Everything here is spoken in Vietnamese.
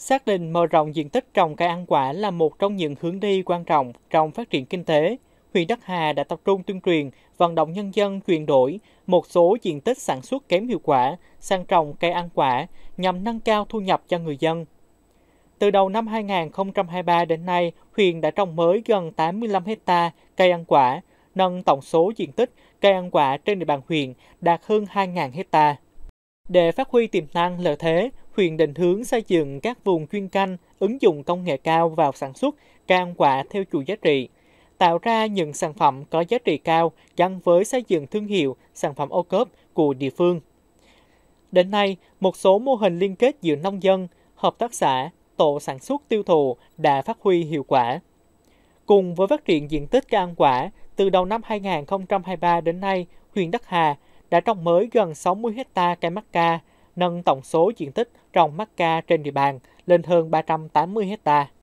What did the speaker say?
Xác định mở rộng diện tích trồng cây ăn quả là một trong những hướng đi quan trọng trong phát triển kinh tế, huyện Đắc Hà đã tập trung tuyên truyền, vận động nhân dân chuyển đổi một số diện tích sản xuất kém hiệu quả sang trồng cây ăn quả nhằm nâng cao thu nhập cho người dân. Từ đầu năm 2023 đến nay, huyện đã trồng mới gần 85 hecta cây ăn quả, nâng tổng số diện tích cây ăn quả trên địa bàn huyện đạt hơn 2.000 hecta. Để phát huy tiềm năng lợi thế, huyện định hướng xây dựng các vùng chuyên canh, ứng dụng công nghệ cao vào sản xuất, cây ăn quả theo chuỗi giá trị, tạo ra những sản phẩm có giá trị cao gắn với xây dựng thương hiệu, sản phẩm ô cốp của địa phương. Đến nay, một số mô hình liên kết giữa nông dân, hợp tác xã, tổ sản xuất tiêu thụ đã phát huy hiệu quả. Cùng với phát triển diện tích cây ăn quả, từ đầu năm 2023 đến nay, huyện Đắc Hà đã trồng mới gần 60 hecta cây mắc ca, nâng tổng số diện tích trồng mắc ca trên địa bàn lên hơn 380 hectare.